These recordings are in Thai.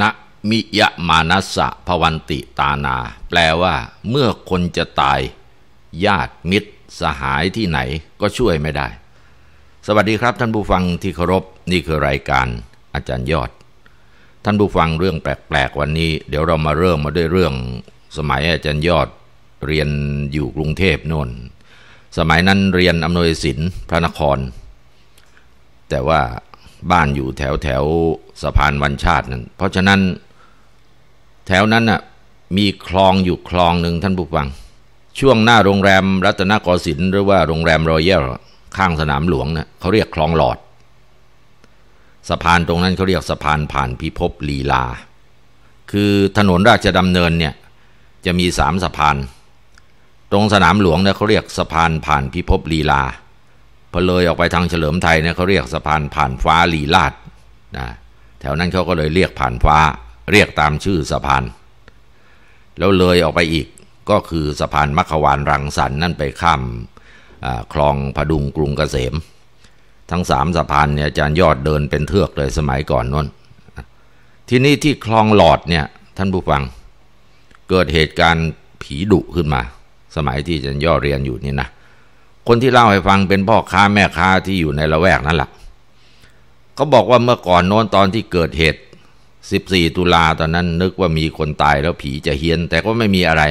นะมิยะมานัสะพวันติตานา แปลว่า เมื่อคนจะตาย ญาติมิตร สหายที่ไหนก็ช่วยไม่ได้ สวัสดีครับท่านผู้ฟังที่เคารพ นี่คือรายการอาจารย์ยอด ท่านผู้ฟังเรื่องแปลกๆวันนี้ เดี๋ยวเรามาเริ่มมาด้วยเรื่อง สมัยอาจารย์ยอด เรียนอยู่กรุงเทพนนสมัยนั้นเรียนอำนวยศิลป์พระนคร แต่ว่าบ้านอยู่แถวแถวสะพานวันชาตินั่นเพราะฉะนั้นแถวนั้นน่ะมีคลองอยู่คลองหนึ่งท่านผู้ฟัง ช่วงหน้าโรงแรมรัตนโกสินทร์หรือว่าโรงแรมรอยัลข้างสนามหลวงนะ่ะเขาเรียกคลองหลอด สะพานตรงนั้นเขาเรียกสะพานผ่านพิภพลีลาคือถนนราชดำเนินเนี่ยจะมีสามสะพาน ตรงสนามหลวงเนี่ยเขาเรียกสะพานผ่านพิภพลีลาพอเลยออกไปทางเฉลิมไทยเนี่ยเขาเรียกสะพานผ่านฟ้าลีลาดนะแถวนั้นเขาก็เลยเรียกผ่านฟ้าเรียกตามชื่อสะพานแล้วเลยออกไปอีกก็คือสะพานมัขวานรังสรรนนั่นไปข้ามคลองพดุงกรุงเกษม ทั้งสามสะพานเนี่ยอาจารย์ยอดเดินเป็นเทือกเลยสมัยก่อนนั่นที่นี่ที่คลองหลอดเนี่ยท่านผู้ฟังเกิดเหตุการณ์ผีดุขึ้นมา สมัยที่อาจารย์ยอดเรียนอยู่นี่นะคนที่เล่าให้ฟังเป็นพ่อค้าแม่ค้าที่อยู่ในละแวกนั่นแหละ เขาบอกว่าเมื่อก่อนโน้นตอนที่เกิดเหตุ14ตุลาตอนนั้นนึกว่ามีคนตายแล้วผีจะเฮี้ยน แต่ก็ไม่มีอะไร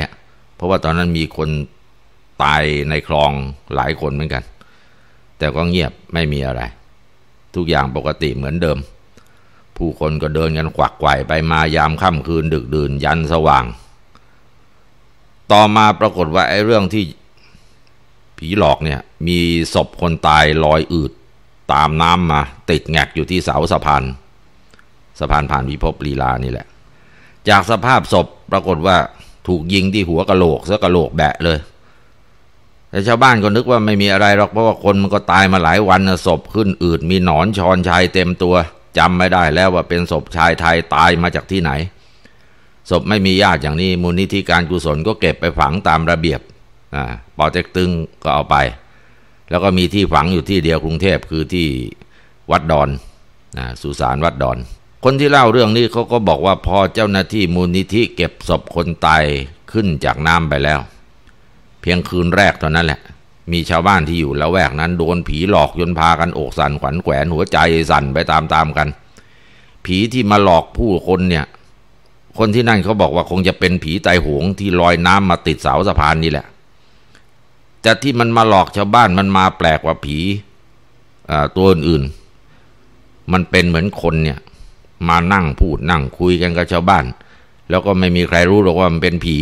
เพราะว่าตอนนั้นมีคนตายในคลองหลายคนเหมือนกัน แต่ก็เงียบไม่มีอะไร ทุกอย่างปกติเหมือนเดิม ผู้คนก็เดินกันขวักไกวไปมายามค่ำคืนดึกดื่น ยันสว่าง ต่อมาปรากฏว่าไอ้เรื่องที่ผีหลอกเนี่ยมีศพคนตายลอยอืดตามน้ำมาติดแงกอยู่ที่เสาสะพานสะพานผ่านวิภพลีลานี่แหละ จากสภาพศพปรากฏว่าถูกยิงที่หัวกะโหลกซะกะโหลกแบะเลย แต่ชาวบ้านก็นึกว่าไม่มีอะไรหรอกเพราะว่าคนมันก็ตายมาหลายวันศพขึ้นอืดมีหนอนชอนชายเต็มตัวจำไม่ได้แล้วว่าเป็นศพชายไทยตายมาจากที่ไหน ศพไม่มีญาติอย่างนี้มูลนิธิการกุศลก็เก็บไปฝังตามระเบียบปอเต็กตึงก็เอาไป แล้วก็มีที่ฝังอยู่ที่เดียวกรุงเทพคือที่วัดดอนนะสุสานวัดดอน คนที่เล่าเรื่องนี้เขาก็บอกว่าพอเจ้าหน้าที่มูลนิธิเก็บศพคนตายขึ้นจากน้ำไปแล้ว เพียงคืนแรกเท่านั้นแหละ มีชาวบ้านที่อยู่ละแวกนั้น โดนผีหลอกจนพากัน อกสั่นขวัญแขวนหัวใจสั่นไปตามๆกัน ผีที่มาหลอกผู้คนเนี่ยคนที่นั่นเขาบอกว่าคงจะเป็นผีตายหงที่ลอยน้ำมาติดเสาสะพานนี่แหละแต่ที่มันมาหลอกชาวบ้านมันมาแปลกกว่าผีตัวอื่นๆมันเป็นเหมือนคนเนี่ย มานั่งพูดนั่งคุยกันกับชาวบ้าน แล้วก็ไม่มีใครรู้หรอกว่ามันเป็นผี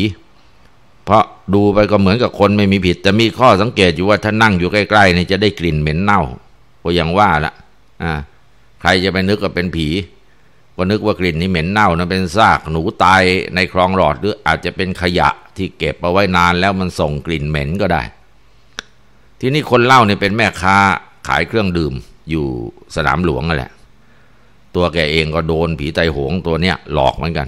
เพราะดูไปก็เหมือนกับคนไม่มีผิด แต่มีข้อสังเกตอยู่ว่าถ้านั่งอยู่ใกล้ๆเนี่ยจะได้กลิ่นเหม็นเน่าก็อย่างว่าละอ่าใครจะไปนึกว่าเป็นผี ก็นึกว่ากลิ่นนี้เหม็นเน่านะเป็นซากหนูตายในคลองหลอด หรืออาจจะเป็นขยะที่เก็บเอาไว้นาน แล้วมันส่งกลิ่นเหม็นก็ได้ทีนี้คนเล่าเนี่ยเป็นแม่ค้าขายเครื่องดื่ม อยู่สนามหลวงนั่นแหละ ตัวแกเองก็โดนผีไตหง ตัวเนี้ยหลอกเหมือนกัน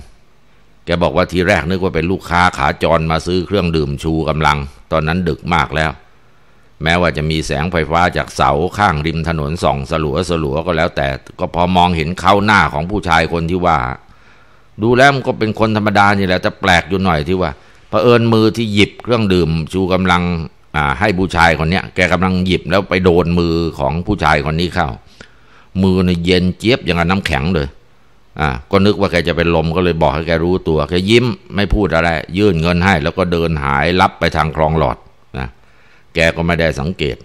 แกบอกว่าทีแรกนึกว่าเป็นลูกค้าขาจรมาซื้อเครื่องดื่มชูกำลัง ตอนนั้นดึกมากแล้ว แม้ว่าจะมีแสงไฟฟ้าจากเสาข้างริมถนนส่องสลัวสลัวก็แล้วแต่ ก็พอมองเห็นเข้าหน้าของผู้ชายคนที่ว่า ดูแล้วมันก็เป็นคนธรรมดานี่แหละแต่แปลกอยู่หน่อยที่ว่าเผอิญมือที่หยิบเครื่องดื่มชูกำลังให้ผู้ชายคนเนี้ย แกกำลังหยิบแล้วไปโดนมือของผู้ชายคนนี้เข้ามือเนี่ยเย็นเจี๊ยบอย่างน้ำแข็งเลยอ่าก็นึกว่าแกจะเป็นลมก็เลยบอกให้แกรู้ตัวแกยิ้มไม่พูดอะไร ยื่นเงินให้แล้วก็เดินหายลับไปทางคลองหลอดนะแกก็ไม่ได้สังเกต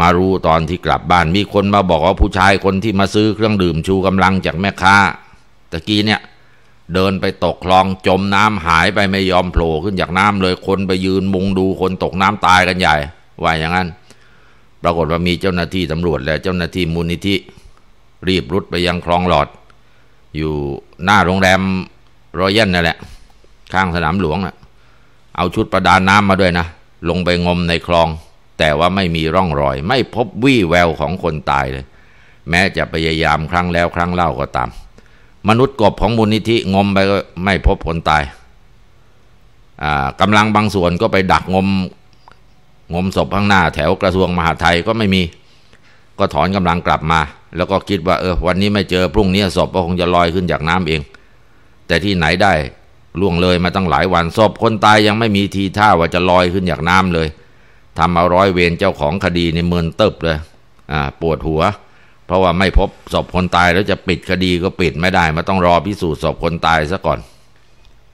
มารู้ตอนที่กลับบ้านมีคนมาบอกว่าผู้ชายคนที่มาซื้อเครื่องดื่มชูกำลังจากแม่ค้าตะกี้เนี่ยเดินไปตกคลองจมน้ำหายไปไม่ยอมโผล่ขึ้นจากน้ำเลยคนไปยืนมุงดูคนตกน้ำตายกันใหญ่ ว่าอย่างนั้น ปรากฏว่ามีเจ้าหน้าที่ตำรวจและเจ้าหน้าที่มูลนิธิรีบรุดไปยังคลองหลอด อยู่หน้าโรงแรมรอยันนั่นแหละ ข้างสนามหลวงนะ่ะเอาชุดประดาน้ำมาด้วยนะ ลงไปงมในคลองแต่ว่าไม่มีร่องรอย ไม่พบวี่แววของคนตายเลย แม้จะพยายามครั้งแล้วครั้งเล่าก็ตามมนุษย์กบของมูลนิธิงมไปก็ไม่พบคนตายกำลังบางส่วนก็ไปดักงม งมศพข้างหน้า แถวกระทรวงมหาดไทยก็ไม่มี ก็ถอนกำลังกลับมา แล้วก็คิดว่าเออวันนี้ไม่เจอ พรุ่งนี้ศพก็คงจะลอยขึ้นจากน้ำเอง แต่ที่ไหนได้ล่วงเลยมาตั้งหลายวันศพคนตายยังไม่มีทีท่าว่าจะลอยขึ้นจากน้ำเลยทำเอาร้อยเวรเจ้าของคดีในเมือนเติบเลยปวดหัวเพราะว่าไม่พบศพคนตายแล้วจะปิดคดีก็ปิดไม่ได้มาต้องรอพิสูจน์ศพคนตายซะก่อน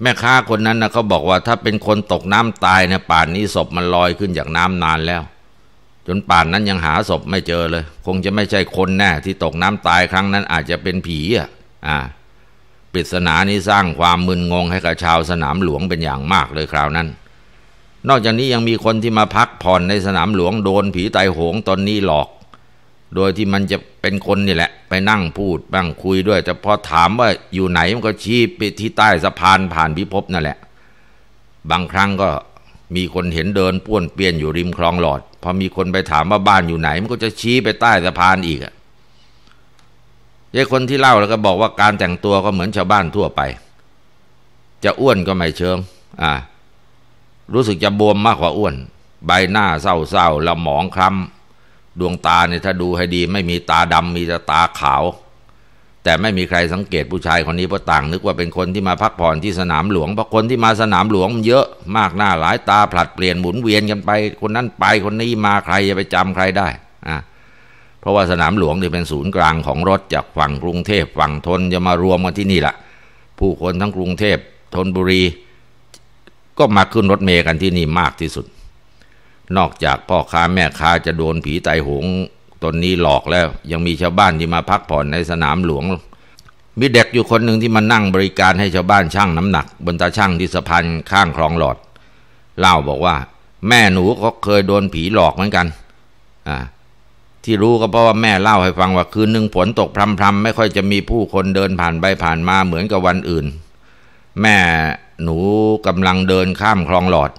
แม่ค้าคนนั้นนะเขาบอกว่าถ้าเป็นคนตกน้ำตายเนี่ยป่านนี้ศพมันลอยขึ้นจากน้ำนานแล้วจนป่านนั้นยังหาศพไม่เจอเลย คงจะไม่ใช่คนแน่ ที่ตกน้ำตายครั้งนั้นอาจจะเป็นผี อ่ะ อ่าปริศนานี้สร้างความมึนงง ให้กับชาวสนามหลวงเป็นอย่างมากเลยคราวนั้น นอกจากนี้ยังมีคนที่มาพักผ่อนในสนามหลวงโดนผีตายโหงตอนนี้หลอกโดยที่มันจะเป็นคนนี่แหละ ไปนั่งพูดบ้างคุยด้วย แต่พอถามว่าอยู่ไหนมันก็ชี้ไปที่ใต้สะพานผ่านพิภพนั่นแหละ บางครั้งก็มีคนเห็นเดินป้วนเปี้ยนอยู่ริมคลองหลอดพอมีคนไปถามว่าบ้านอยู่ไหน มันก็จะชี้ไปใต้สะพานอีกอะยายคนที่เล่าแล้วก็บอกว่าการแต่งตัวก็เหมือนชาวบ้านทั่วไป จะอ้วนก็ไม่เชิง อ่ารู้สึกจะบวมมากกว่าอ้วน ใบหน้าเศร้าๆละหมองคล้ำดวงตาเนี่ยถ้าดูให้ดี ไม่มีตาดำมีแต่ตาขาว แต่ไม่มีใครสังเกตผู้ชายคนนี้เพราะต่าง นึกว่าเป็นคนที่มาพักผ่อนที่สนามหลวงเพราะคนที่มาสนามหลวงมันเยอะมากหน้าหลายตาผลัด เปลี่ยนหมุนเวียนกันไปคนนั้นไปคนนี้มาใครจะไปจำใครได้อ่ะเพราะว่าสนามหลวงนี่เป็นศูนย์กลางของรถจากฝั่งกรุงเทพฝั่งทนจะมารวมกันที่นี่แหละ ผู้คนทั้งกรุงเทพธนบุรี ก็มาขึ้นรถเมล์กันที่นี่มากที่สุดนอกจากพ่อค้าแม่ค้าจะโดนผีไตหงตนนี้หลอกแล้ว ยังมีชาวบ้านที่มาพักผ่อนในสนามหลวง มีเด็กอยู่คนหนึ่งที่มานั่งบริการให้ชาวบ้านช่างน้ำหนักบนตาช่างที่สะพานข้างคลองหลอด เล่าบอกว่า แม่หนูก็เคยโดนผีหลอกเหมือนกันอ่าที่รู้ก็เพราะว่าแม่เล่าให้ฟังว่าคืนหนึ่งฝนตกพรำๆไม่ค่อยจะมีผู้คนเดินผ่านไปผ่านมาเหมือนกับวันอื่น แม่หนูกำลังเดินข้ามคลองหลอด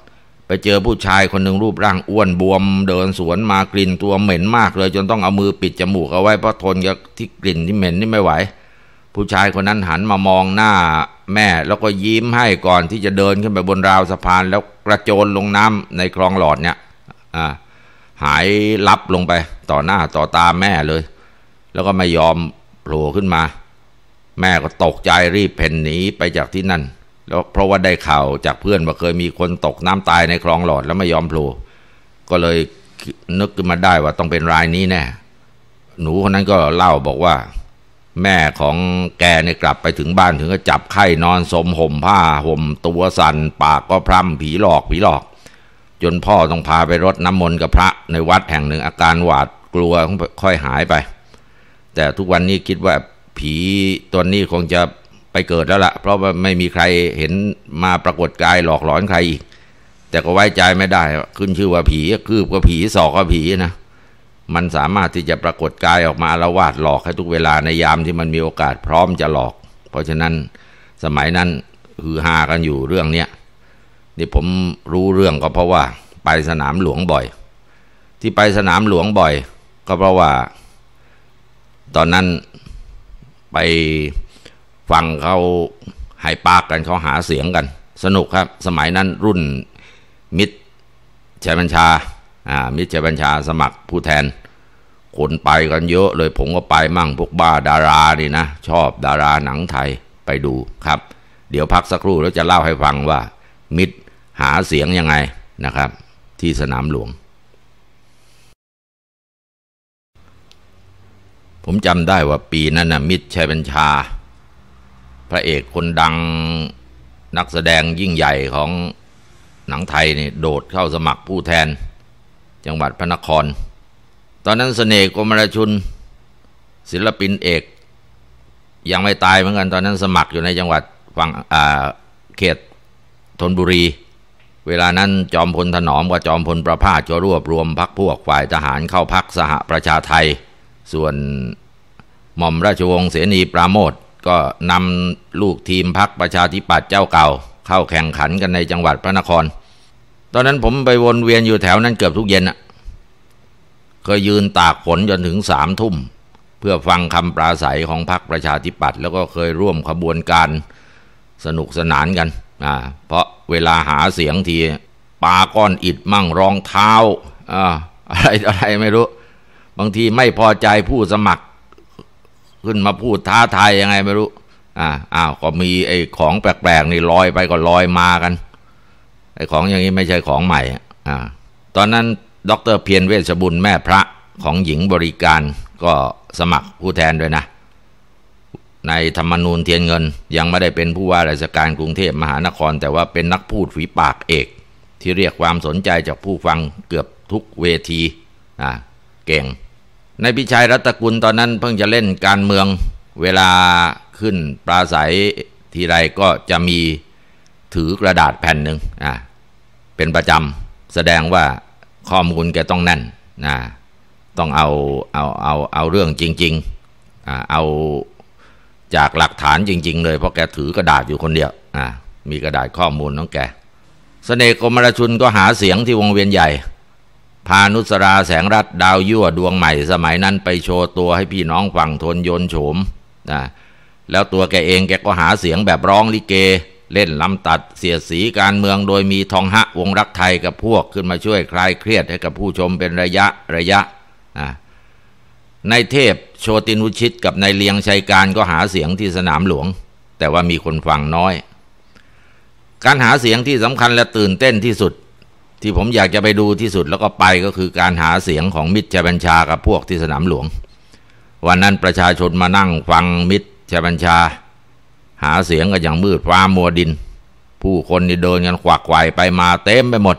ไปเจอผู้ชายคนหนึ่งรูปร่างอ้วนบวม เดินสวนมากลิ่นตัวเหม็นมากเลย จนต้องเอามือปิดจมูกเอาไว้เพราะทนกับที่กลิ่นที่เหม็นนี่ไม่ไหว ผู้ชายคนนั้นหันมามองหน้าแม่แล้วก็ยิ้มให้ก่อนที่จะเดินขึ้นไปบนราวสะพานแล้วกระโจนลงน้ำในคลองหลอดเนี่ยหายลับลงไปต่อหน้าต่อตาแม่เลย แล้วก็ไม่ยอมโผล่ขึ้นมา แม่ก็ตกใจรีบเพ่นหนีไปจากที่นั่นแล้วเพราะว่าได้ข่าวจากเพื่อนว่าเคยมีคนตกน้ำตายในคลองหลอดแล้วไม่ยอมโผล่ก็เลยนึกขึ้นมาได้ว่าต้องเป็นรายนี้แน่หนูคนนั้นก็เล่าบอกว่าแม่ของแกเนี่ยกลับไปถึงบ้านถึงก็จับไข้นอนสมห่มผ้าห่มตัวสัน่นปากก็พร่ำผีหลอกผีหลอก จนพ่อต้องพาไปรดน้ำมนต์กับพระในวัดแห่งหนึ่งอาการหวาดกลัวค่อยหายไป แต่ทุกวันนี้คิดว่าผีตัวนี้คงจะไปเกิดแล้วละ่ะ เพราะว่าไม่มีใครเห็นมาปรากฏกายหลอกหลอนใครอีกแต่ก็ไว้ใจไม่ได้ขึ้นชื่อว่าผีคือก็ผีสอกก็ผีนะมันสามารถที่จะปรากฏกายออกมาละวาดหลอกให้ทุกเวลาในยามที่มันมีโอกาสพร้อมจะหลอก เพราะฉะนั้นสมัยนั้นฮือฮากันอยู่เรื่องเนี้ยนี่ผมรู้เรื่องก็เพราะว่า ไปสนามหลวงบ่อย ที่ไปสนามหลวงบ่อย ก็เพราะว่า ตอนนั้นไปฟังเขาายปากกันเขาหาเสียงกัน สนุกครับสมัยนั้นรุ่นมิตรชบัญชาอ่ามิตรชบัญชาสมัครผู้แทนคนไปกันเยอะเลยผมก็ไปมั่งพวกบ้าดารานี่นะชอบดาราหนังไทยไปดูครับ เดี๋ยวพักสักครู่แล้วจะเล่าให้ฟังว่า มิตรหาเสียงยังไงนะครับ ที่สนามหลวงผมจำได้ว่าปีนั้นนะมิตรชัยบัญชาพระเอกคนดังนักแสดงยิ่งใหญ่ของหนังไทยนี่โดดเข้าสมัครผู้แทน จังหวัดพระนคร ตอนนั้นสเสน่ห์กมรชุนศิลปินเอก ยังไม่ตายเหมือนกันตอนนั้นสมัครอยู่ในจังหวัดฝั่งเขตธนบุรี เวลานั้นจอมพลถนอมกับจอมพลประภาสจะรวบรวมพักพวกฝ่ายทหารเข้าพักสหประชาไทย ส่วนหม่อมราชวงศ์เสนีปราโมทก็นำลูกทีมพักประชาธิปัตย์เจ้าเก่าเข้าแข่งขันกันในจังหวัดพระนคร ตอนนั้นผมไปวนเวียนอยู่แถวนั้นเกือบทุกเย็นอะเคยยืนตากฝนจนถึงสามทุ่ม เพื่อฟังคำปราศัยของพักประชาธิปัตย์แล้วก็เคยร่วมขบวนการสนุกสนานกันอ่าเพราะเวลาหาเสียงทีปาก้อนอิดมั่งรองเท้าอ่าอะไรอะไรไม่รู้ บางทีไม่พอใจผู้สมัครขึ้นมาพูดท้าทายยังไงไม่รู้ อ่า อ้าว ก็มีไอ้ของแปลกๆนี่ลอยไปก็ลอยมากัน ไอ้ของอย่างนี้ไม่ใช่ของใหม่ อ่าตอนนั้น ดร เพียรเวชบุญแม่พระของหญิงบริการก็สมัครผู้แทนด้วยนะ ในธรรมนูญเทียนเงินยังไม่ได้เป็นผู้ว่าราชการกรุงเทพมหานครแต่ว่าเป็นนักพูดฝีปากเอกที่เรียกความสนใจจากผู้ฟังเกือบทุกเวทีอ่าเก่งนายพิชัยรัตกุลตอนนั้นเพิ่งจะเล่นการเมืองเวลาขึ้นปราศัยทีไรก็จะมีถือกระดาษแผ่นหนึ่งอ่าเป็นประจำ แสดงว่าข้อมูลแกต้องแน่นนะต้องเอาเอาเอาเอาเรื่องจริงๆอ่าเอาจากหลักฐานจริง ๆ เลยเพราะแกถือกระดาษอยู่คนเดียวอ่ามีกระดาษข้อมูลน้องแกสเสน่ห์กรมรชุนก็หาเสียงที่วงเวียนใหญ่พานุสราแสงรัตดาวยั่วดวงใหม่สมัยนั้นไปโชว์ตัวให้พี่น้องฟังทนยนโฉมนะแล้วตัวแกเองแกก็หาเสียงแบบร้องลิเกเล่นลำตัดเสียสีการเมืองโดยมีทองฮะวงรักไทยกับพวกขึ้นมาช่วยคลายเครียดให้กับผู้ชมเป็นระยะระยะนะนายเทพโชตินุชิตกับนายเลียงชัยการก็หาเสียงที่สนามหลวง แต่ว่ามีคนฟังน้อย การหาเสียงที่สำคัญและตื่นเต้นที่สุดที่ผมอยากจะไปดูที่สุดแล้วก็ไปก็คือการหาเสียงของมิตรชัยบัญชากับพวกที่สนามหลวง วันนั้นประชาชนมานั่งฟังมิตรชัยบัญชา หาเสียงกันอย่างมืดฟ้ามัวดิน ผู้คนนี่เดินกันขวักไขวไปมาเต็มไปหมด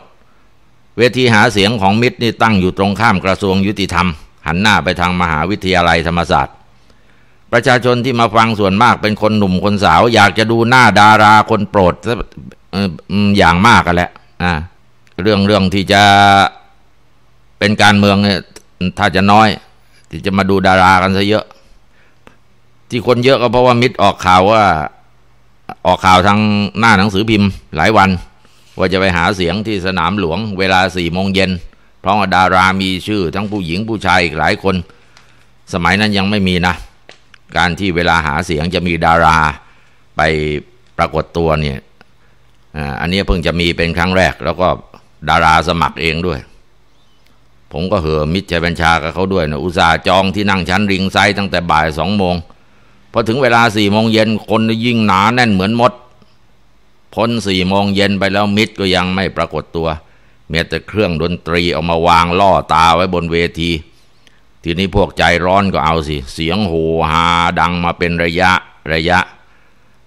เวทีหาเสียงของมิตรนี่ตั้งอยู่ตรงข้ามกระทรวงยุติธรรม หันหน้าไปทางมหาวิทยาลัยธรรมศาสตร์ ประชาชนที่มาฟังส่วนมากเป็นคนหนุ่มคนสาว อยากจะดูหน้าดาราคนโปรดอย่างมากกันแหละอ่าเรื่องเรื่องที่จะเป็นการเมืองเนี่ยถ้าจะน้อย ที่จะมาดูดารากันซะเยอะ ที่คนเยอะก็เพราะว่ามิตรออกข่าวว่าออกข่าวทางหน้าหนังสือพิมพ์ หลายวัน ว่าจะไปหาเสียงที่สนามหลวง เวลาสี่โมงเย็น เพราะว่าดารามีชื่อทั้งผู้หญิงผู้ชายอีกหลายคน สมัยนั้นยังไม่มีนะ การที่เวลาหาเสียงจะมีดาราไปปรากฏตัวเนี่ยอันนี้เพิ่งจะมีเป็นครั้งแรกแล้วก็ดาราสมัครเองด้วย ผมก็เหอมิดรชัยบัญชากับเขาด้วยนะอุตส่าห์จองที่นั่งชั้นริงไซตั้งแต่บ่ายสองโมงพอถึงเวลาสี่โมงเย็นคนยิ่งหนาแน่นเหมือนมด พ้นสี่โมงเย็นไปแล้วมิดก็ยังไม่ปรากฏตัว เมียแต่เครื่องดนตรีเอามาวางล่อตาไว้บนเวที ทีนี้พวกใจร้อนก็เอาสิ เสียงโหฮาดังมาเป็นระยะระยะ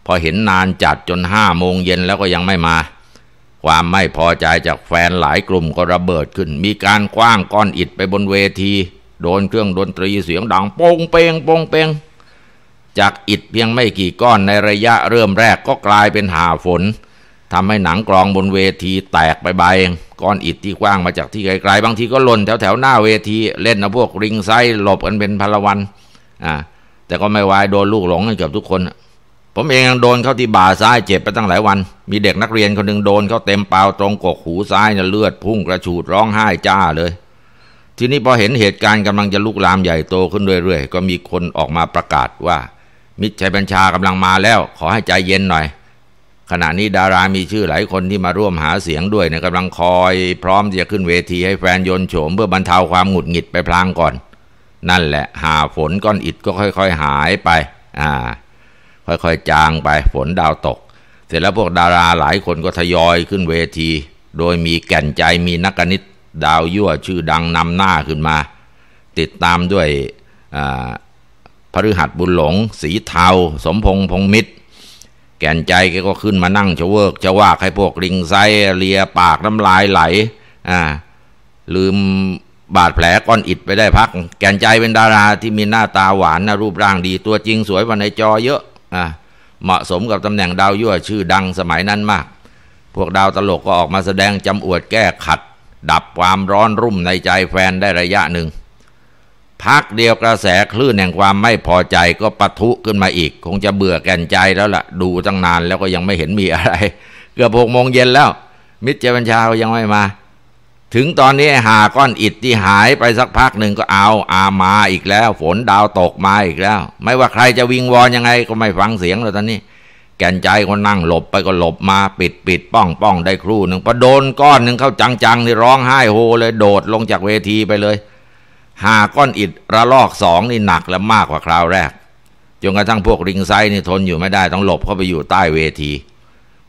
พอเห็นนานจัดจนห้าโมงเย็นแล้วก็ยังไม่มาความไม่พอใจจากแฟนหลายกลุ่มก็ระเบิดขึ้น มีการคว้างก้อนอิดไปบนเวที โดนเครื่องดนตรีเสียงดังโป่งเปงโป่งเปงจากอิดเพียงไม่กี่ก้อนในระยะเริ่มแรกก็กลายเป็นหาฝน ทำให้หนังกรองบนเวทีแตกไปใบก้อนอิดที่กว้างมาจากที่ไกลๆบางทีก็หล่นแถวๆหน้าเวทีเล่นนะพวกริงไซหลบกันเป็นพลวันอ่าแต่ก็ไม่วายโดนลูกหลงกันเกือบทุกคนผมเองยังโดนเข้าที่บ่าซ้ายเจ็บไปตั้งหลายวัน มีเด็กนักเรียนคนหนึ่งโดนเข้าเต็มเปล่าตรงกกหูซ้ายเนะ่ยเลือดพุ่งกระฉูดร้องไห้จ้าเลย ทีนี้พอเห็นเหตุการณ์กำลังจะลุกลามใหญ่โตขึ้นเรื่อยๆ ก็มีคนออกมาประกาศว่า มิตรชัยบัญชากำลังมาแล้ว ขอให้ใจเย็นหน่อย ขณะนี้ดารามีชื่อหลายคนที่มาร่วมหาเสียงด้วยเนี่ยกำลังคอยพร้อมจะขึ้นเวทีให้แฟนยนโฉมเพื่อบรรเทาความหงุดหงิดไปพลางก่อน นั่นแหละหาฝนก้อนอิดก็ค่อยๆหายไป อ่าค่อยๆจางไปฝนดาวตก เสร็จแล้วพวกดาราหลายคนก็ทยอยขึ้นเวที โดยมีแก่นใจมีนักกนิตดาวยั่วชื่อดังนำหน้าขึ้นมา ติดตามด้วยพฤหัสบุญหลงสีเทาสมพงพงมิตร แก่นใจก็ขึ้นมานั่งชเวิกชว่าให้พวกลิงไซเลียปากน้ำลายไหล ลืมบาดแผลก้อนอิดไปได้พัก แก่นใจเป็นดาราที่มีหน้าตาหวานนะรูปร่างดีตัวจริงสวยกว่าในจอเยอะอะเหมาะสมกับตำแหน่งดาวยั่วชื่อดังสมัยนั้นมาก พวกดาวตลกก็ออกมาแสดงจำอวดแก้ขัด ดับความร้อนรุ่มในใจแฟนได้ระยะหนึ่ง พักเดียวกระแสคลื่นแห่งความไม่พอใจก็ปะทุขึ้นมาอีก คงจะเบื่อแก่นใจแล้วละ่ะดูตั้งนานแล้วก็ยังไม่เห็นมีอะไรเกือบหกโมงเย็นแล้ว มิตรเจบัญชายังไม่มาถึงตอนนี้หาก้อนอิดที่หายไปสักพักหนึ่งก็เอาอามาอีกแล้ว ฝนดาวตกมาอีกแล้ว ไม่ว่าใครจะวิงวอนยังไงก็ไม่ฟังเสียงแล้วตอนนี้แก่นใจก็นั่งหลบไปก็หลบมา ปิดปิดป้องป้องได้ครู่หนึ่งพอโดนก้อนหนึ่งเข้าจังๆนี่ร้องไห้โฮเลยโดดลงจากเวทีไปเลย หาก้อนอิดระลอกสองนี่หนักและมากกว่าคราวแรกจนกระทั่งพวกริงไซนี่ทนอยู่ไม่ได้ต้องหลบเข้าไปอยู่ใต้เวที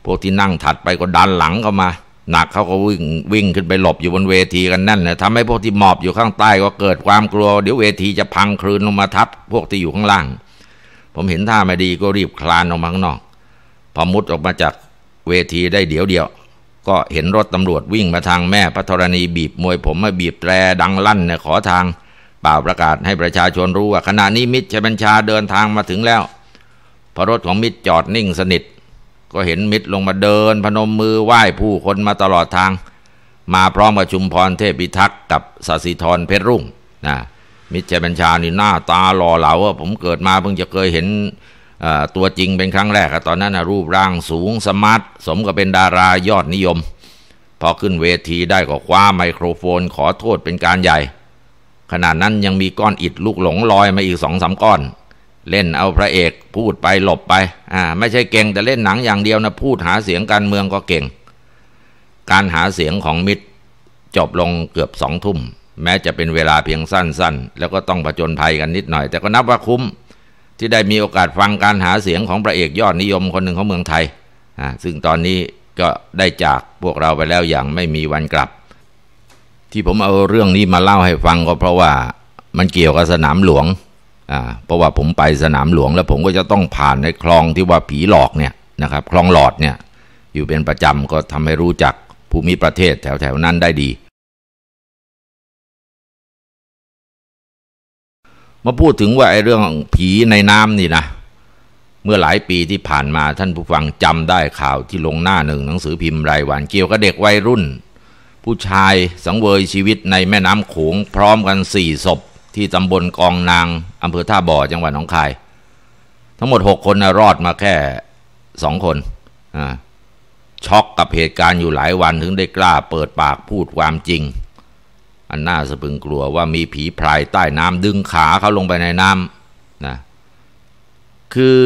พวกที่นั่งถัดไปก็ดันหลังเข้ามาหนักเขาก็วิ่งวิ่งขึ้นไปหลบอยู่บนเวทีกันนั่นแหละทำให้พวกที่หมอบอยู่ข้างใต้ก็เกิดความกลัวเดี๋ยวเวทีจะพังคลืนลงมาทับพวกที่อยู่ข้างล่าง ผมเห็นท่าไม่ดีก็รีบคลานออกมาข้างนอกพอมุดออกมาจากเวทีได้เดี๋ยวเดียว ก็เห็นรถตำรวจวิ่งมาทางแม่พระธรณีบีบมวย ผมมาบีบแตรดังลั่นเนี่ยขอทางเป่าประกาศให้ประชาชนรู้ว่าขณะนี้มิตรชัยบัญชาเดินทางมาถึงแล้วพอรถของมิตรจอดนิ่งสนิทก็เห็นมิตรลงมาเดินพนมมือไหว้ผู้คนมาตลอดทาง มาพร้อมกับชุมพรเทพิทักษ์กับสศิธรเพชรรุ่งนะมิตรชัยบัญชานี่หน้าตาหล่อเหลาว่าผมเกิดมาเพิ่งจะเคยเห็นตัวจริงเป็นครั้งแรกตอนนั้นรูปร่างสูงสมาร์ทสมกับเป็นดารายอดนิยม พอขึ้นเวทีได้ก็คว้า ไมโครโฟนขอโทษเป็นการใหญ่ขณะนั้นยังมีก้อนอิดลูกหลงลอยมาอีกสองสาก้อนเล่นเอาพระเอกพูดไปหลบไป อ่าไม่ใช่เก่งแต่เล่นหนังอย่างเดียวนะ พูดหาเสียงการเมืองก็เก่ง การหาเสียงของมิตรจบลงเกือบสองทุ่ม แม้จะเป็นเวลาเพียงสั้นๆแล้วก็ต้องผจญภัยกันนิดหน่อย แต่ก็นับว่าคุ้มที่ได้มีโอกาสฟังการหาเสียงของพระเอกยอดนิยมคนหนึ่งของเมืองไทยอ่าซึ่งตอนนี้ก็ได้จากพวกเราไปแล้วอย่างไม่มีวันกลับ ที่ผมเอาเรื่องนี้มาเล่าให้ฟังก็เพราะว่ามันเกี่ยวกับสนามหลวงเพราะว่าผมไปสนามหลวง แล้วผมก็จะต้องผ่านในคลองที่ว่าผีหลอกเนี่ยนะครับ คลองหลอดเนี่ยอยู่เป็นประจำก็ทำให้รู้จัก ภูมิประเทศแถวๆนั้นได้ดีมาพูดถึงว่าไอ้เรื่องผีในน้ำนี่นะ เมื่อหลายปีที่ผ่านมาท่านผู้ฟังจำได้ข่าวที่ลงหน้าหนึ่งหนังสือพิมพ์รายวันเกี่ยวกับเด็กวัยรุ่น ผู้ชายสังเวยชีวิตในแม่น้ำโขงพร้อมกันสี่ศพที่ตำบลกองนางอำเภอท่าบ่อจังหวัดหนองคาย ทั้งหมดหกคนนะรอดมาแค่สองคนช็อกกับเหตุการณ์อยู่หลายวันถึงได้กล้าเปิดปากพูดความจริงอันน่าสะพึงกลัวว่ามีผีพรายใต้น้ำดึงขาเขาลงไปในน้ำนะคือ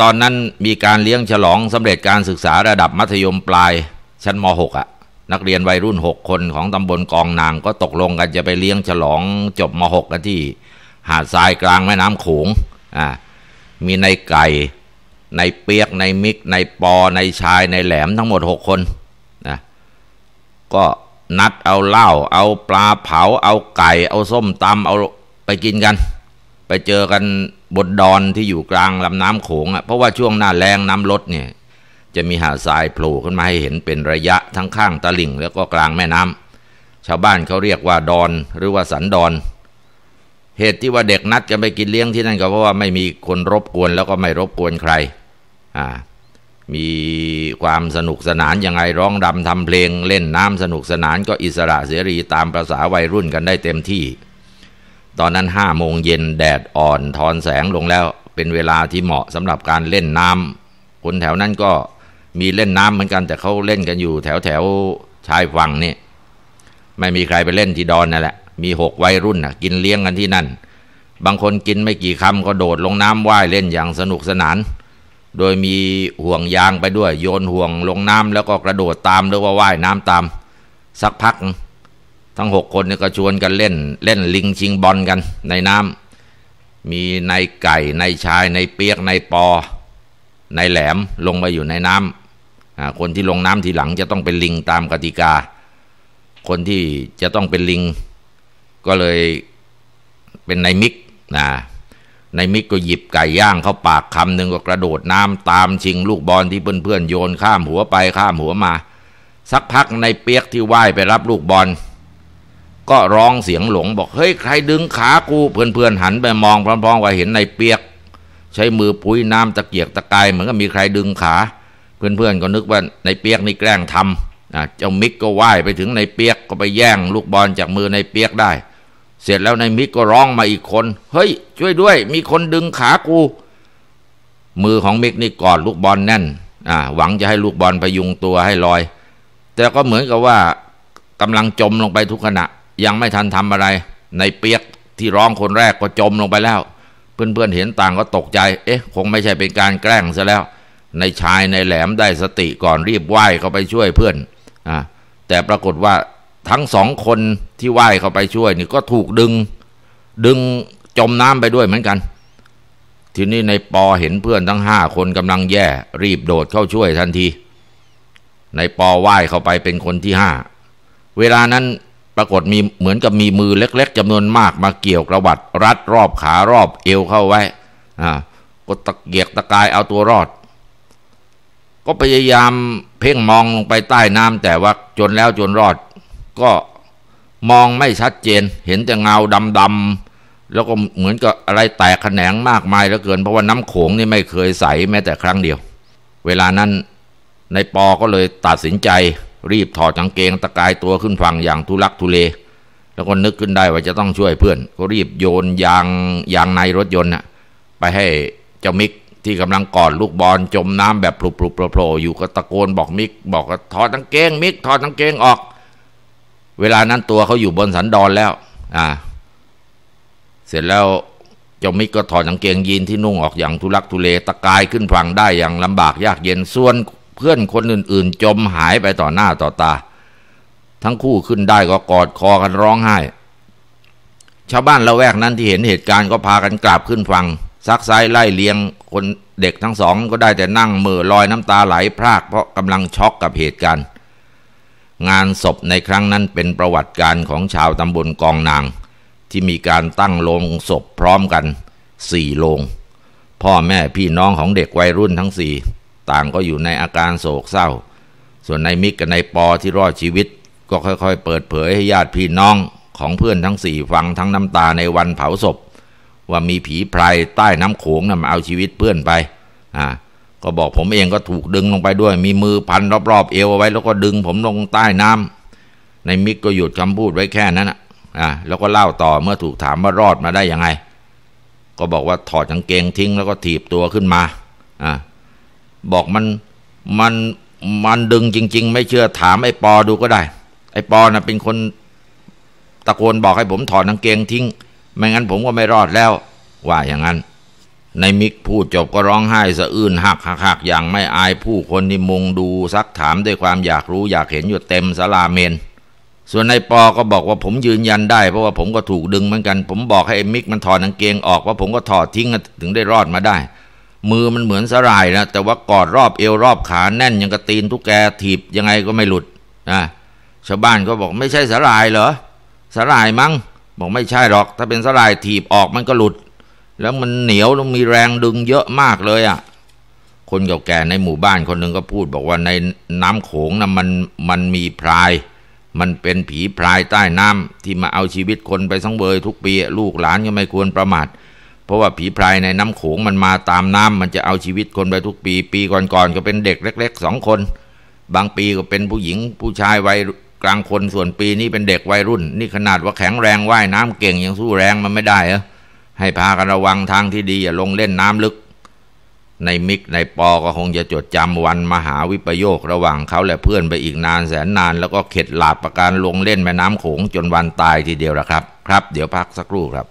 ตอนนั้นมีการเลี้ยงฉลองสำเร็จการศึกษาระดับมัธยมปลายชั้นม .6 อะ่ะนักเรียนวัยรุ่นหกคนของตำบลกองนางก็ตกลงกันจะไปเลี้ยงฉลองจบมหกกันที่ หาดทรายกลางแม่น้ำโขงอ่ามีในไก่ในเปียกในมิกในปอในชายในแหลมทั้งหมดหกคนนะก็นัดเอาเหล้าเอาปลาเผาเอาไก่เอาส้มตำเอาไปกินกัน ไปเจอกันบนดอนที่อยู่กลางลำน้ำโขงอ่ะเพราะว่าช่วงหน้าแรงน้ำลดเนี่ยจะมีหาดทรายโผล่ขึ้นมาให้เห็นเป็นระยะทั้งข้างตะลิ่งแล้วก็กลางแม่น้ำ ชาวบ้านเขาเรียกว่าดอนหรือว่าสันดอน เหตุที่ว่าเด็กนัดจะไปกินเลี้ยงที่นั่นก็เพราะว่าไม่มีคนรบกวนแล้วก็ไม่รบกวนใครอ่ามีความสนุกสนานยังไงร้องรำทำเพลงเล่นน้ำสนุกสนานก็อิสระเสรีตามประษาวัยรุ่นกันได้เต็มที่ ตอนนั้นห้าโมงเย็นแดดอ่อน ทอนแสงลงแล้ว เป็นเวลาที่เหมาะสำหรับการเล่นน้ำคนแถวนั้นก็มีเล่นน้ำเหมือนกันแต่เขาเล่นกันอยู่แถวแถวชายฝั่งนี่ไม่มีใครไปเล่นที่ดอนนั่นแหละ มีหกวัยรุ่นนะกินเลี้ยงกันที่นั่น บางคนกินไม่กี่คำก็โดดลงน้ำว่ายเล่นอย่างสนุกสนาน โดยมีห่วงยางไปด้วย โยนห่วงลงน้ำแล้วก็กระโดดตามหรือว่าว่ายน้ำตาม สักพัก ทั้งหกคนนี่ก็ชวนกันเล่น เล่นลิงชิงบอลกันในน้ำมีนายไก่นายชายนายเปียกนายปอนายแหลมลงไปอยู่ในน้ำคนที่ลงน้ำทีหลังจะต้องเป็นลิงตามกติกา คนที่จะต้องเป็นลิง ก็เลยเป็นนายมิกนะนายมิกก็หยิบไก่ย่างเข้าปากคำหนึ่งก็กระโดดน้ำตามชิงลูกบอลที่เพื่อนๆโยนข้ามหัวไปข้ามหัวมา สักพักในเปียกที่ว่ายไปรับลูกบอล ก็ร้องเสียงหลง บอกเฮ้ยใครดึงขากู เพื่อนๆหัน ไปมองพร้อม ๆ ว่าเห็นนายเปียกใช้มือปุ้ยน้ำตะเกียกตะกาย เหมือนกับมีใครดึงขาเพื่อนๆก็นึกว่าในเปียกนี่แกล้งทำเจ้ามิกก็ไหว้ไปถึงในเปียกก็ไปแย่งลูกบอลจากมือในเปียกได้ เสร็จแล้วในมิกก็ร้องมาอีกคน เฮ้ย ช่วยด้วย มีคนดึงขากู มือของมิกนี่กอดลูกบอลแน่นอหวังจะให้ลูกบอลพยุงตัวให้ลอย แต่ก็เหมือนกับว่ากำลังจมลงไปทุกขณะ ยังไม่ทันทำอะไร ในเปียกที่ร้องคนแรกก็จมลงไปแล้ว เพื่อนๆเห็นต่างก็ตกใจ เอ๊ะคงไม่ใช่เป็นการแกล้งซะแล้วในชายในแหลมได้สติก่อน รีบไหว้เข้าไปช่วยเพื่อนอ่แต่ปรากฏว่าทั้งสองคนที่ไหว้เข้าไปช่วย นี่ก็ถูกดึง ดึงจมน้ำไปด้วยเหมือนกัน ทีนี้ในปอเห็นเพื่อนทั้งห้าคนกำลังแย่รีบโดดเข้าช่วยทันที ในปอไหว้เข้าไปเป็นคนที่ห้า เวลานั้นปรากฏมีเหมือนกับมีมือเล็ก ๆจำนวนมากมาเกี่ยวกระบัดรัดรอบขารอบเอวเข้าไว้อ่าก็ตะเกียกตะกายเอาตัวรอดก็พยายามเพ่งมองลงไปใต้น้ำแต่ว่าจนแล้วจนรอด ก็มองไม่ชัดเจน เห็นแต่เงาดำๆแล้วก็เหมือนกับอะไรแตกแขนงมากมายเหลือเกินเพราะว่าน้ำโขงนี่ไม่เคยใสแม้แต่ครั้งเดียว เวลานั้นนายปอ ก็เลยตัดสินใจ รีบถอดกางเกงตะกายตัวขึ้นฟังอย่างทุลักทุเล แล้วก็นึกขึ้นได้ว่าจะต้องช่วยเพื่อน ก็รีบโยนยางยางในรถยนต์น่ะไปให้เจ้ามิกที่กำลังกอดลูกบอลจมน้ำแบบปลุบปลุบโผล่อยู่ก็ตะโกนบอกมิก บอกถอดทั้งเกงมิกถอดทั้งเกงออก เวลานั้นตัวเขาอยู่บนสันดอนแล้วอ่าเสร็จแล้วจอมิกก็ถอดทั้งเกงยีนที่นุ่งออกอย่างทุลักทุเลตะกายขึ้นฝั่งได้อย่างลำบาก ยากเย็นส่วนเพื่อนคนอื่นๆ จมหายไปต่อหน้าต่อตา ทั้งคู่ขึ้นได้ก็กอดคอกันร้องไห้ ชาวบ้านละแวกนั้นที่เห็นเหตุการณ์ก็พากันกราบขึ้นฟังซักไซไล่เลี้ยงคนเด็กทั้งสองก็ได้แต่นั่งเมือลอยน้ำตาไหลพรากเพราะกำลังช็อกกับเหตุการณ์ งานศพในครั้งนั้นเป็นประวัติการของชาวตำบลกองนาง ที่มีการตั้งโลงศพพร้อมกันสี่โลง พ่อแม่พี่น้องของเด็กวัยรุ่นทั้งสี่ต่างก็อยู่ในอาการโศกเศร้า ส่วนนายมิกกับนายปอที่รอดชีวิตก็ค่อยๆเปิดเผยให้ญาติพี่น้องของเพื่อนทั้งสี่ฟังทั้งน้ำตาในวันเผาศพว่ามีผีพรายใต้น้ำโขงนะ่ะมาเอาชีวิตเพื่อนไป อ่า ก็บอกผมเองก็ถูกดึงลงไปด้วย มีมือพันรอบๆเอวเอาไว้ แล้วก็ดึงผมลงใต้น้ำในมิกก็หยุดคำพูดไว้แค่นั้นอ่ะ อ่า แล้วก็เล่าต่อเมื่อถูกถามว่ารอดมาได้ยังไง ก็บอกว่าถอดกางเกงทิ้ง แล้วก็ถีบตัวขึ้นมา อ่า บอกมัน มัน มันดึงจริง ๆ ไม่เชื่อถามไอ้ปอดูก็ได้ ไอ้ปอนะ่ะเป็นคน ตะโกนบอกให้ผมถอดกางเกงทิ้งไม่งั้นผมก็ไม่รอดแล้ว ว่าอย่างนั้น ในมิกพูดจบก็ร้องไห้ สะอื้นหักหักหักอย่างไม่อายผู้คนที่มุงดูซักถามด้วยความอยากรู้อยากเห็นอยู่เต็มสลาเมนส่วนนายปอก็บอกว่าผมยืนยันได้เพราะว่าผมก็ถูกดึงเหมือนกันผมบอกให้มิกมันถอดนังเกงออก ว่าผมก็ถอดทิ้งถึงได้รอดมาได้ มือมันเหมือนสลายนะ แต่ว่ากอดรอบเอวรอบขาแน่นยังกระตีนทุกแกถีบยังไงก็ไม่หลุดนะชาวบ้านก็บอกไม่ใช่สลายเหรอสลายมั้งบอกไม่ใช่หรอก ถ้าเป็นสลายถีบออกมันก็หลุด แล้วมันเหนียวแล้วมีแรงดึงเยอะมากเลยอะ่ะ คนเก่าแก่ในหมู่บ้านคนหนึ่งก็พูดบอกว่าในน้ำโขงนะ่ะมันมันมีพราย มันเป็นผีพรายใต้น้ำที่มาเอาชีวิตคนไปสังเวยทุกปีลูกหลานก็ไม่ควรประมาท เพราะว่าผีพรายในน้ำโขงมันมาตามน้ำมันจะเอาชีวิตคนไปทุกปี ปีก่อนๆกก็เป็นเด็กเล็กๆสองคน บางปีก็เป็นผู้หญิงผู้ชายวัยกลางคนส่วนปีนี้เป็นเด็กวัยรุ่น นี่ขนาดว่าแข็งแรงว่ายน้ำเก่งยังสู้แรงมันไม่ได้เหรอให้พากันระวังทางที่ดี อย่าลงเล่นน้ำลึก ในมิกในปอก็คงจะจดจำวันมหาวิปโยคระหว่างเขาและเพื่อนไปอีกนานแสนนาน แล้วก็เข็ดหลาบประการลงเล่นแม่น้ำโขงจนวันตายทีเดียวละครับครับ เดี๋ยวพักสักครู่ครับ